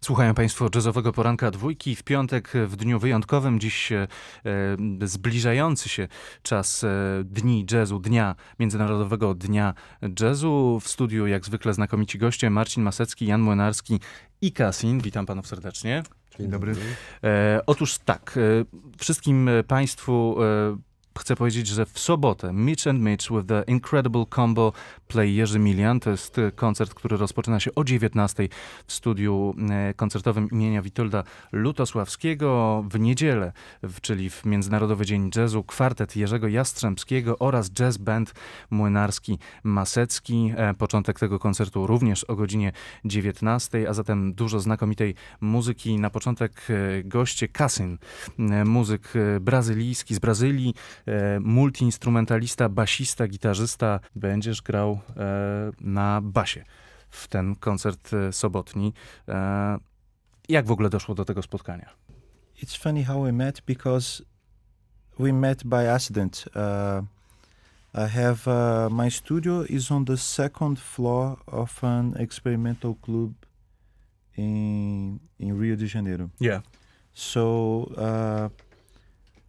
Słuchają Państwo jazzowego poranka dwójki w piątek w dniu wyjątkowym, dziś e, e, zbliżający się czas e, dni jazzu, dnia Międzynarodowego Dnia Jazzu. W studiu jak zwykle znakomici goście Marcin Masecki, Jan Młynarski i Kasin. Witam Panów serdecznie. Dzień dobry. E, otóż tak, e, wszystkim Państwu e, chcę powiedzieć, że w sobotę Mitch and Mitch with the Incredible Combo play Jerzy Milian. To jest y, koncert, który rozpoczyna się o 19 w studiu y, koncertowym imienia Witolda Lutosławskiego. W niedzielę, czyli w Międzynarodowy Dzień Jazzu, kwartet Jerzego Jastrzębskiego oraz jazz band młynarski Masecki. E, początek tego koncertu również o godzinie 19, a zatem dużo znakomitej muzyki. Na początek y, goście Kasyn, muzyk brazylijski z Brazylii, E, multiinstrumentalista, basista, gitarzysta. Będziesz grał e, na basie w ten koncert e, sobotni. Jak w ogóle doszło do tego spotkania? It's funny how we met because we met by accident. Uh, I have uh, my studio is on the second floor of an experimental club in in Rio de Janeiro. Yeah. So uh,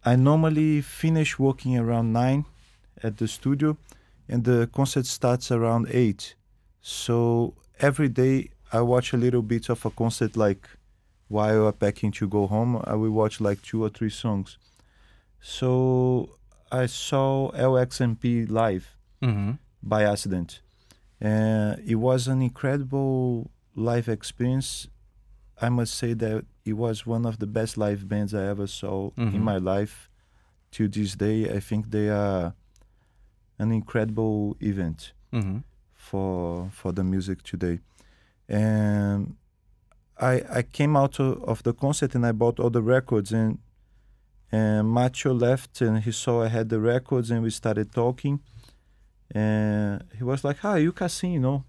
I normally finish working around nine at the studio, and the concert starts around eight. So every day I watch a little bit of a concert, like while I'm packing to go home, I will watch like two or three songs. So I saw LXMP live mm-hmm. by accident. and uh, it was an incredible live experience I must say that it was one of the best live bands I ever saw mm-hmm. in my life. To this day, I think they are an incredible event mm-hmm. for for the music today. And I I came out of the concert and I bought all the records and and Macho left and he saw I had the records and we started talking and he was like, "Ah, you Cassino."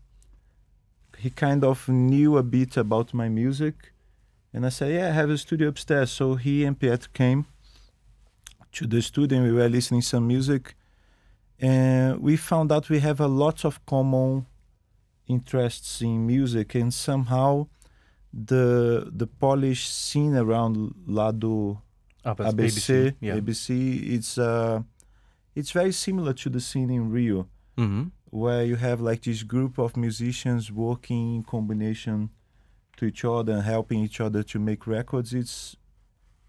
he kind of knew a bit about my music. And I said, yeah, I have a studio upstairs. So he and Pietro came to the studio and we were listening some music. And we found out we have a lot of common interests in music and somehow the the Polish scene around Lado ABC, ah, ABC, yeah. ABC, it's uh, it's very similar to the scene in Rio. Mm -hmm where you have like this group of musicians working in combination to each other and helping each other to make records. It's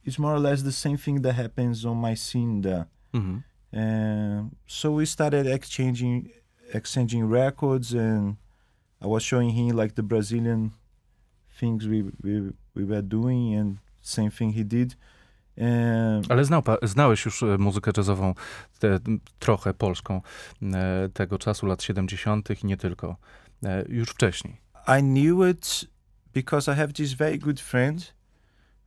it's more or less the same thing that happens on my scene there. Mm-hmm. And um, so we started exchanging exchanging records, and I was showing him like the Brazilian things we we, we were doing, and same thing he did. Ale znał, znałeś już e, muzykę jazzową te, trochę polską e, tego czasu, lat 70. i nie tylko, e, już wcześniej. I knew it because I have this very good friend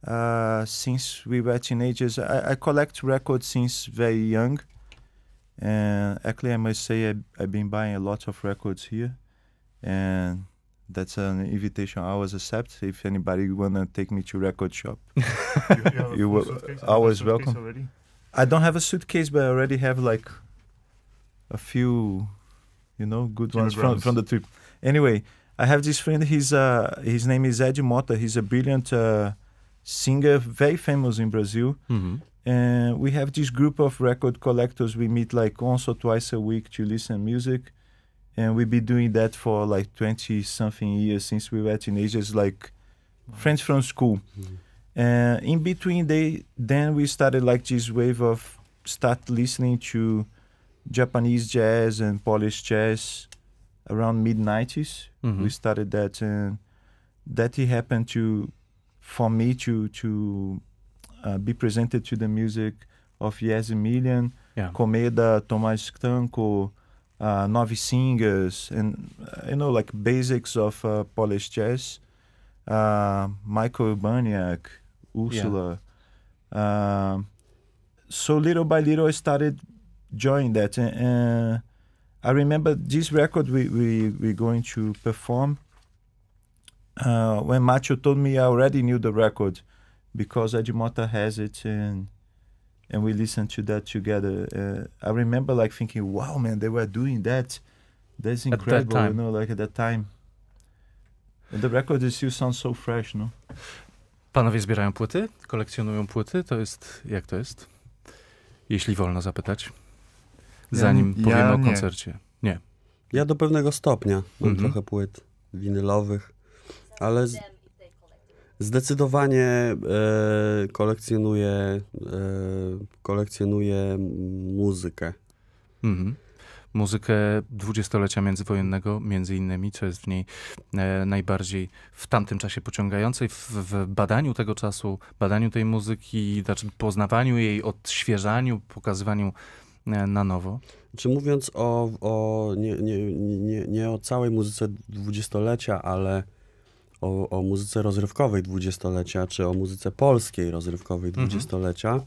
uh, since we were teenagers. I, I, collect records since very young. And actually, I must say I, I've been buying a lot of records here. And that's an invitation I always accept. If anybody wanna take me to record shop, you, you, you will always welcome. Already? I don't have a suitcase, but I already have like a few, you know, good Jimmy ones from, from the trip. Anyway, I have this friend. He's uh, his name is Ed Mota. He's a brilliant uh, singer, very famous in Brazil. Mm-hmm. And we have this group of record collectors. We meet like once or twice a week to listen music and we've been doing that for like 20 something years since we were teenagers like friends from school mm-hmm. and in between they then we started like this wave of start listening to japanese jazz and polish jazz around mid 90s mm-hmm. we started that and that it happened to for me to to uh, be presented to the music of Yes Emilian, yeah. Komeda, Tomasz Stanko, uh, novice singers and uh, you know like basics of uh, Polish jazz. Uh, Michael Urbaniak, Ursula. Yeah. Um, so little by little, I started joining that, and, I remember this record we we we going to perform. Uh, when Macho told me, I already knew the record because Edmota has it and and we listened to that together. Uh, I remember like thinking, wow, man, they were doing that. That's incredible, that you know, like at that time. And the record still sounds so fresh, no? Panowie zbierają płyty, kolekcjonują płyty, to jest, jak to jest? Jeśli wolno zapytać, zanim ja, powiemy o koncercie. Nie. Ja do pewnego stopnia mam mm -hmm. trochę płyt winylowych, ale... Z Zdecydowanie e, kolekcjonuję, e, kolekcjonuję muzykę. Mhm. Muzykę dwudziestolecia międzywojennego, między innymi, co jest w niej e, najbardziej w tamtym czasie pociągającej, w, w, badaniu tego czasu, badaniu tej muzyki, znaczy poznawaniu jej, odświeżaniu, pokazywaniu e, na nowo? Czy mówiąc o, o nie, nie, nie, nie o całej muzyce dwudziestolecia, ale o, o muzyce rozrywkowej dwudziestolecia, czy o muzyce polskiej rozrywkowej mhm. dwudziestolecia.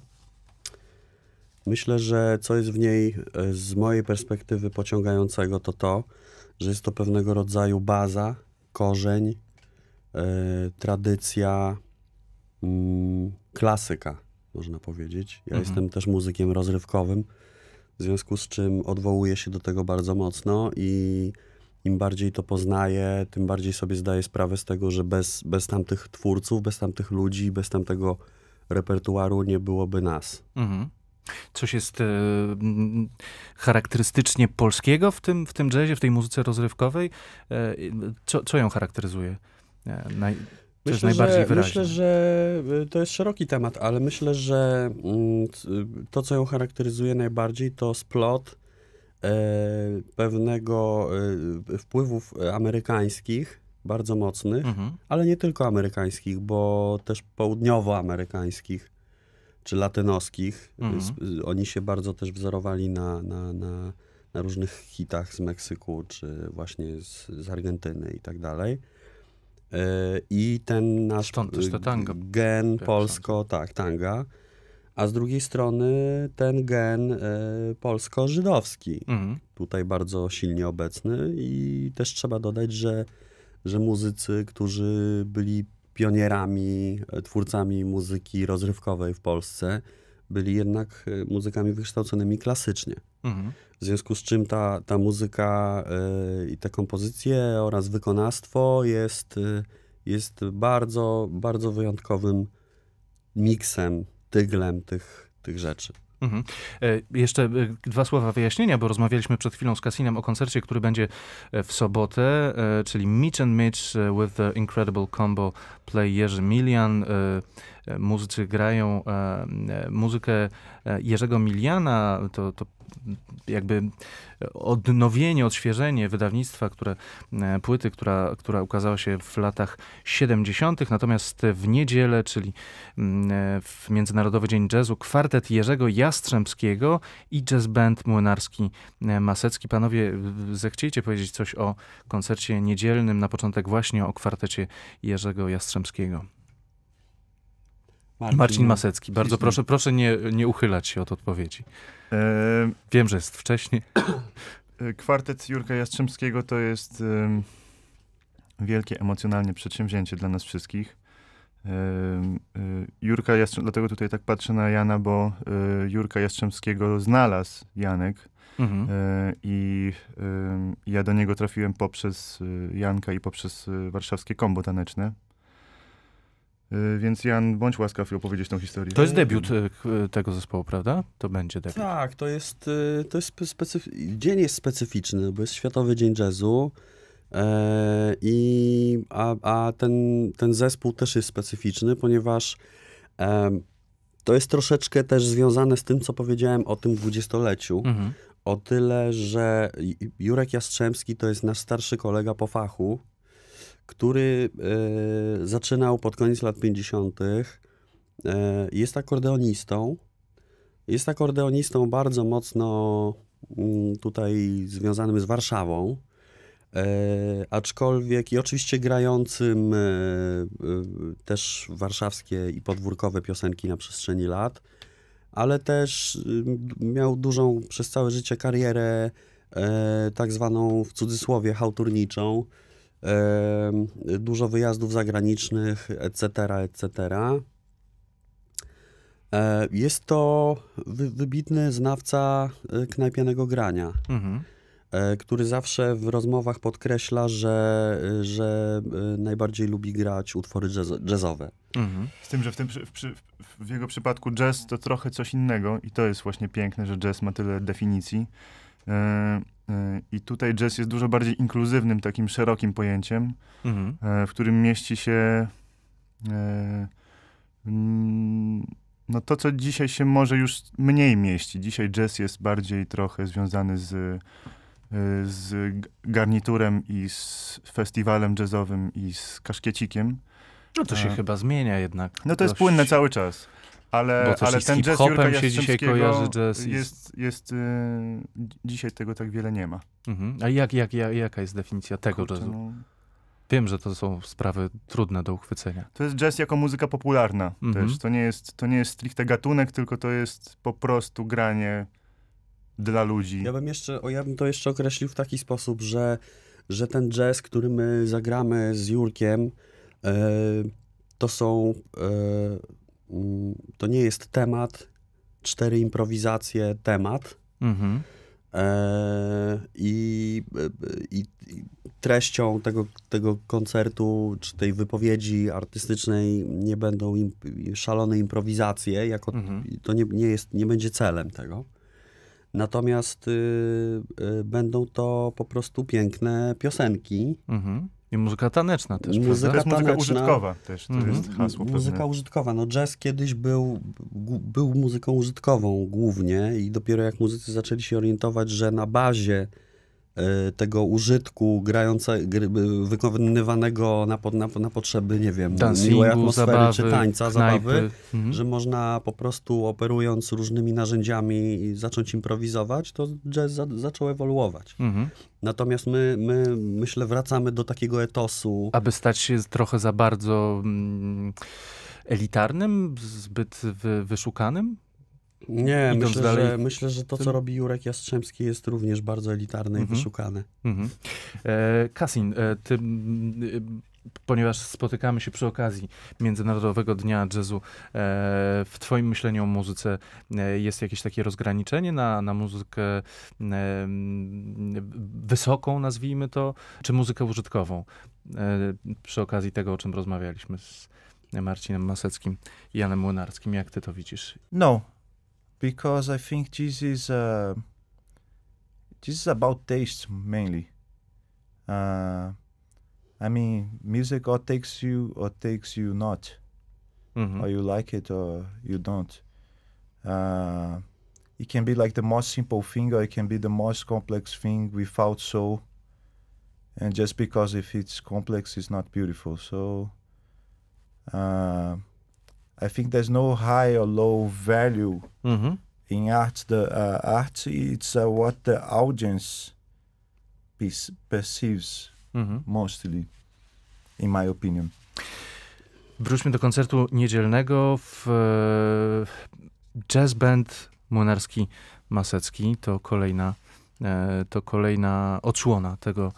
Myślę, że co jest w niej e, z mojej perspektywy pociągającego, to to, że jest to pewnego rodzaju baza, korzeń, yy, tradycja, yy, klasyka, można powiedzieć. Ja mhm. jestem też muzykiem rozrywkowym, w związku z czym odwołuję się do tego bardzo mocno i im bardziej to poznaję, tym bardziej sobie zdaję sprawę z tego, że bez, bez tamtych twórców, bez tamtych ludzi, bez tamtego repertuaru nie byłoby nas. Mhm. Coś jest e, charakterystycznie polskiego w tym, w tym jazzie, w tej muzyce rozrywkowej? E, co, co ją charakteryzuje? E, naj, myślę, że, myślę, że e, to jest szeroki temat, ale myślę, że mm, e, to, co ją charakteryzuje najbardziej, to splot e, pewnego y, wpływów amerykańskich, bardzo mocnych, mhm. ale nie tylko amerykańskich, bo też południowoamerykańskich czy latynoskich. Mhm. Y, oni się bardzo też wzorowali na, na, na, na, różnych hitach z Meksyku, czy właśnie z, z Argentyny i tak dalej. Y, I ten nasz Stąd też te tango. gen polsko, tak, tanga a z drugiej strony ten gen e, polsko-żydowski, mhm. tutaj bardzo silnie obecny i też trzeba dodać, że, że muzycy, którzy byli pionierami, e, twórcami muzyki rozrywkowej w Polsce, byli jednak e, muzykami wykształconymi klasycznie. Mhm. W związku z czym ta, ta muzyka i te kompozycje oraz wykonawstwo jest, jest bardzo, bardzo wyjątkowym miksem tyglem tych, tych rzeczy. Mhm. E, jeszcze e, dwa słowa wyjaśnienia, bo rozmawialiśmy przed chwilą z Cassinem o koncercie, który będzie e, w sobotę, czyli Mitch and Mitch with the Incredible Combo Play Jerzy Milian. Muzycy grają muzykę Jerzego Miliana, to, to jakby odnowienie, odświeżenie wydawnictwa, które, e, płyty, która, która ukazała się w latach 70., natomiast w niedzielę, czyli mm, e, w Międzynarodowy Dzień Jazzu, kwartet Jerzego Jastrzębskiego i jazz band młynarski e, Masecki. Panowie, zechciejcie powiedzieć coś o koncercie niedzielnym, na początek właśnie o kwartecie Jerzego Jastrzębskiego. Marcin, Marcin Masecki, bardzo proszę, proszę nie, nie uchylać się od odpowiedzi. E, Wiem, że jest wcześniej. E, kwartet Jurka Jastrzębskiego to jest wielkie emocjonalnie przedsięwzięcie dla nas wszystkich. E, Jurka Jastrzębskiego, dlatego tutaj tak patrzę na Jana, bo Jurka Jastrzębskiego znalazł Janek mhm. i ja do niego trafiłem poprzez Janka i poprzez warszawskie kombo taneczne. Y, więc Jan, bądź łaskaw i opowiedzieć tą historię. To jest debiut y, y, tego zespołu, prawda? To będzie debiut. Tak, to jest, to jest specyficzny dzień jest specyficzny, bo jest Światowy Dzień Jazzu. E, I, a a ten, ten zespół też jest specyficzny, ponieważ e, to jest troszeczkę też związane z tym, co powiedziałem o tym dwudziestoleciu. Mhm. O tyle, że Jurek Jastrzębski to jest nasz starszy kolega po fachu, który e, zaczynał pod koniec lat 50. E, jest akordeonistą. Jest akordeonistą bardzo mocno mm, tutaj związanym z Warszawą. E, aczkolwiek i oczywiście grającym też warszawskie i podwórkowe piosenki na przestrzeni lat, ale też miał dużą przez całe życie karierę tak zwaną w cudzysłowie hałturniczą, dużo wyjazdów zagranicznych, etc., etc. E, jest to wybitny znawca e, knajpianego grania, mhm. E, który zawsze w rozmowach podkreśla, że, że najbardziej lubi grać utwory jazz, jazzowe. Mhm. Z tym, że w, tym, w, w jego przypadku jazz to trochę coś innego i to jest właśnie piękne, że jazz ma tyle definicji. E, I tutaj jazz jest dużo bardziej inkluzywnym, takim szerokim pojęciem, mhm. E, w którym mieści się e, no to, co dzisiaj się może już mniej mieści. Dzisiaj jazz jest bardziej trochę związany z, z garniturem i z festiwalem jazzowym i z kaszkiecikiem. No to się A. chyba zmienia jednak. No to dość. jest płynne cały czas ale, ale ten jazz Jurka się dzisiaj kojarzy jazz. Jest, jest, yy, dzisiaj tego tak wiele nie ma. Mhm. A jak, jak, jak, jaka jest definicja tego Kurczę, jazzu? No... Wiem, że to są sprawy trudne do uchwycenia. To jest jazz jako muzyka popularna mhm. też. To nie, jest, to nie jest stricte gatunek, tylko to jest po prostu granie dla ludzi. Ja bym jeszcze, o, ja bym to jeszcze określił w taki sposób, że, że ten jazz, który my zagramy z Jurkiem, yy, to są... Yy, Mm, to nie jest temat, cztery improwizacje, temat. Mhm. E, I, i, I, treścią tego, tego koncertu, czy tej wypowiedzi artystycznej nie będą imp szalone improwizacje, jako mhm. to nie, nie, jest, nie będzie celem tego. Natomiast y, y, będą to po prostu piękne piosenki. Mhm i muzyka taneczna też, muzyka jest Muzyka taneczna, użytkowa też, to jest mhm. hasło. Muzyka pewnie. użytkowa, no jazz kiedyś był, był muzyką użytkową głównie i dopiero jak muzycy zaczęli się orientować, że na bazie E, tego użytku grające, gry, e, wykonywanego na, pod, na, na, potrzeby, nie wiem, miłej atmosfery zabawy, czy tańca, knajpy. zabawy, mhm. że można po prostu operując różnymi narzędziami zacząć improwizować, to jazz za, zaczął ewoluować. Mhm. Natomiast my, my, myślę, wracamy do takiego etosu. Aby stać się trochę za bardzo mm, elitarnym, zbyt wyszukanym? Nie, myślę dalej... że, myślę, że to, co robi Jurek Jastrzębski jest również bardzo elitarne mm -hmm. i mhm. wyszukane. Mm -hmm. e, Kasin, e, ty, e, ponieważ spotykamy się przy okazji Międzynarodowego Dnia Jazzu, e, w twoim myśleniu o muzyce e, jest jakieś takie rozgraniczenie na, na muzykę e, wysoką, nazwijmy to, czy muzykę użytkową? przy okazji tego, o czym rozmawialiśmy z Marcinem Maseckim i Janem Młynarskim, jak ty to widzisz? No, because I think this is uh, this is about taste mainly. Uh, I mean, music or takes you or takes you not, mm -hmm. or you like it or you don't. Uh, it can be like the most simple thing, or it can be the most complex thing without soul. And just because if it's complex, it's not beautiful. So. Uh, I think there's no high or low value mm -hmm. in art. The uh, art it's uh, what the audience perceives mm -hmm. mostly, in my opinion. Wróćmy do koncertu niedzielnego w e, jazz band Młynarski Masecki. To kolejna, e, to kolejna odsłona tego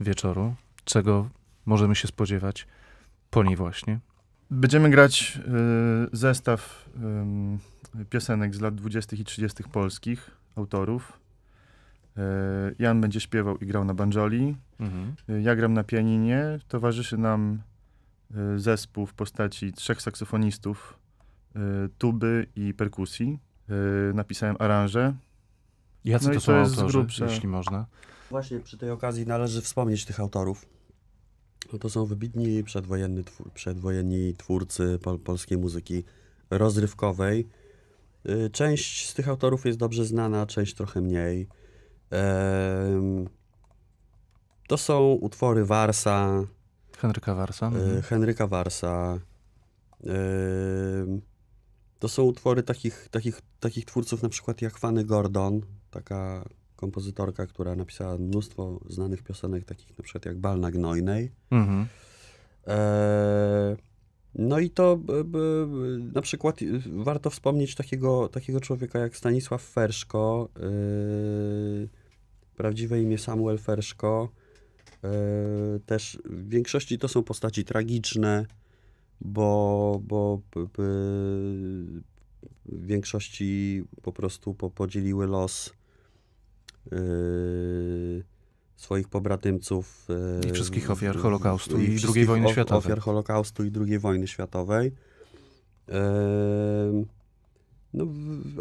wieczoru. Czego możemy się spodziewać po niej właśnie? Będziemy grać y, zestaw y, piosenek z lat 20. i 30. polskich autorów. Y, Jan będzie śpiewał i grał na banjoli. Mhm. Y, ja gram na pianinie. Towarzyszy nam y, zespół w postaci trzech saksofonistów, y, tuby i perkusji. Napisałem aranże. Jacy no to, to są autorzy, grubsze. jeśli można? Właśnie przy tej okazji należy wspomnieć tych autorów. No to są wybitni przedwojenni, przedwojenni twórcy pol, polskiej muzyki rozrywkowej. Y, część z tych autorów jest dobrze znana, część trochę mniej. To są utwory Warsa. Henryka Warsa. Y, mhm. Henryka Warsa. To są utwory takich, takich, takich twórców na przykład jak Fanny Gordon, taka kompozytorka, która napisała mnóstwo znanych piosenek, takich na przykład jak Bal Gnojnej. Mhm. E, no i to na przykład y, warto wspomnieć takiego, takiego człowieka jak Stanisław Ferszko. Y, prawdziwe imię Samuel Ferszko. E, też w większości to są postaci tragiczne, bo, bo w większości po prostu po, podzieliły los E, swoich pobratymców. E, I wszystkich ofiar Holokaustu i, i II wojny światowej. Ofiar Holokaustu i II wojny światowej. E, no,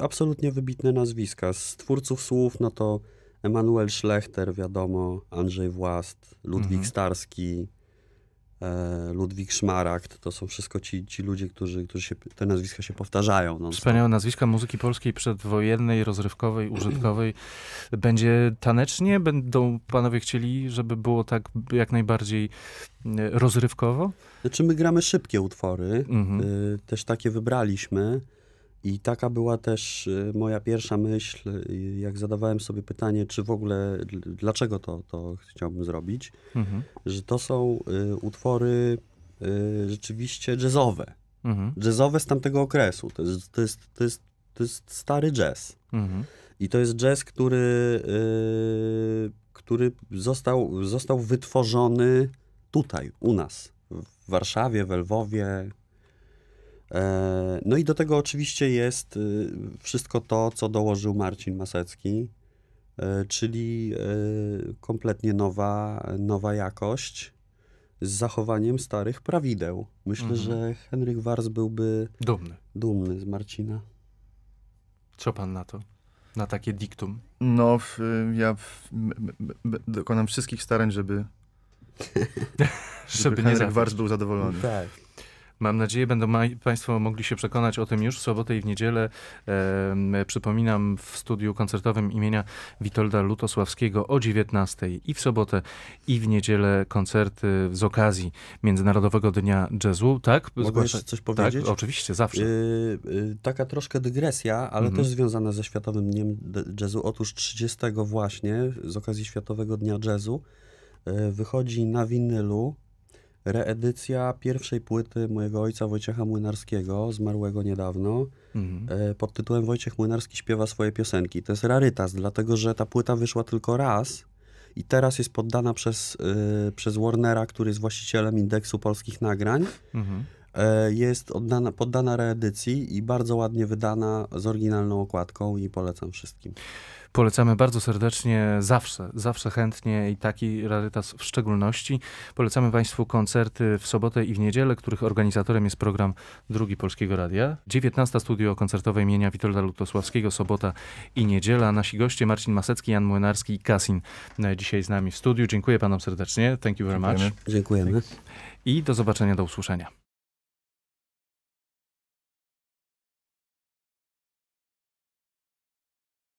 absolutnie wybitne nazwiska. Z twórców słów, no to Emanuel Schlechter, wiadomo, Andrzej Włast, Ludwik mhm. Starski, E, Ludwik Szmaragd, to są wszystko ci, ci ludzie, którzy, którzy się, te nazwiska się powtarzają. No. Wspaniałe nazwiska muzyki polskiej przedwojennej, rozrywkowej, użytkowej. Będzie tanecznie? Będą panowie chcieli, żeby było tak jak najbardziej e, rozrywkowo? Znaczy my gramy szybkie utwory, mhm. E, też takie wybraliśmy. I taka była też y, moja pierwsza myśl, y, jak zadawałem sobie pytanie, czy w ogóle, dlaczego to, to chciałbym zrobić, mhm. że to są y, utwory rzeczywiście jazzowe. Mhm. Jazzowe z tamtego okresu. To jest, to jest, to jest, to jest stary jazz. Mhm. I to jest jazz, który, który został, został wytworzony tutaj, u nas, w Warszawie, w Lwowie, E, no i do tego oczywiście jest y, wszystko to, co dołożył Marcin Masecki, e, czyli e, kompletnie nowa, nowa jakość z zachowaniem starych prawideł. Myślę, mhm. że Henryk Wars byłby dumny. dumny z Marcina. Co pan na to? Na takie diktum? No, w, ja w, dokonam wszystkich starań, żeby, żeby, żeby Henryk Wars był zadowolony. No, tak. Mam nadzieję, będą Państwo mogli się przekonać o tym już w sobotę i w niedzielę. E, przypominam, w studiu koncertowym imienia Witolda Lutosławskiego o 19 i w sobotę i w niedzielę koncerty z okazji Międzynarodowego Dnia Jazzu. Tak? Mogę coś tak, powiedzieć? Tak, oczywiście, zawsze. Yy, yy, taka troszkę dygresja, ale mhm. też związana ze Światowym Dniem Jazzu. Otóż 30 właśnie, z okazji Światowego Dnia Jazzu, y, wychodzi na winylu reedycja pierwszej płyty mojego ojca Wojciecha Młynarskiego, zmarłego niedawno, mhm. E, pod tytułem Wojciech Młynarski śpiewa swoje piosenki. To jest rarytas, dlatego że ta płyta wyszła tylko raz i teraz jest poddana przez, e, przez Warnera, który jest właścicielem indeksu polskich nagrań. Mhm. E, jest oddana, poddana reedycji i bardzo ładnie wydana z oryginalną okładką i polecam wszystkim. Polecamy bardzo serdecznie, zawsze, zawsze chętnie i taki rarytas w szczególności. Polecamy Państwu koncerty w sobotę i w niedzielę, których organizatorem jest program Drugi Polskiego Radia. 19 Studio Koncertowe imienia Witolda Lutosławskiego, sobota i niedziela. Nasi goście Marcin Masecki, Jan Młynarski i Kasin e, dzisiaj z nami w studiu. Dziękuję Panom serdecznie. Thank you very much. Dziękujemy. Dziękujemy. I do zobaczenia, do usłyszenia.